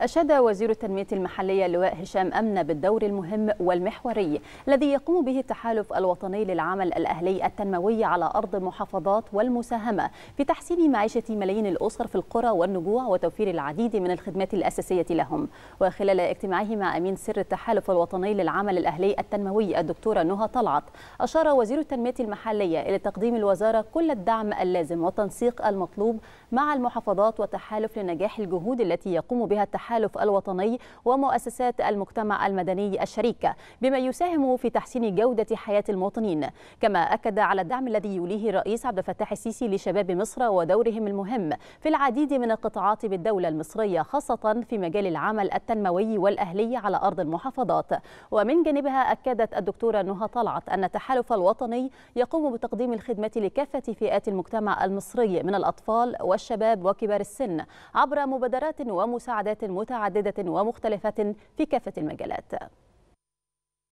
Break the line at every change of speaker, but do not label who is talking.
أشاد وزير التنمية المحلية اللواء هشام أمنة بالدور المهم والمحوري الذي يقوم به التحالف الوطني للعمل الأهلي التنموي على أرض المحافظات والمساهمة في تحسين معيشة ملايين الأسر في القرى والنجوع وتوفير العديد من الخدمات الأساسية لهم وخلال اجتماعه مع أمين سر التحالف الوطني للعمل الأهلي التنموي الدكتورة نهى طلعت أشار وزير التنمية المحلية إلى تقديم الوزارة كل الدعم اللازم والتنسيق المطلوب مع المحافظات وتحالف لنجاح الجهود التي يقوم بها التحالف التحالف الوطني ومؤسسات المجتمع المدني الشريكة بما يساهم في تحسين جودة حياة المواطنين كما أكد على الدعم الذي يوليه الرئيس عبد الفتاح السيسي لشباب مصر ودورهم المهم في العديد من القطاعات بالدولة المصرية خاصة في مجال العمل التنموي والأهلي على أرض المحافظات ومن جانبها أكدت الدكتورة نهى طلعت أن التحالف الوطني يقوم بتقديم الخدمة لكافة فئات المجتمع المصري من الأطفال والشباب وكبار السن عبر مبادرات ومساعدات متعددة ومختلفة في كافة المجالات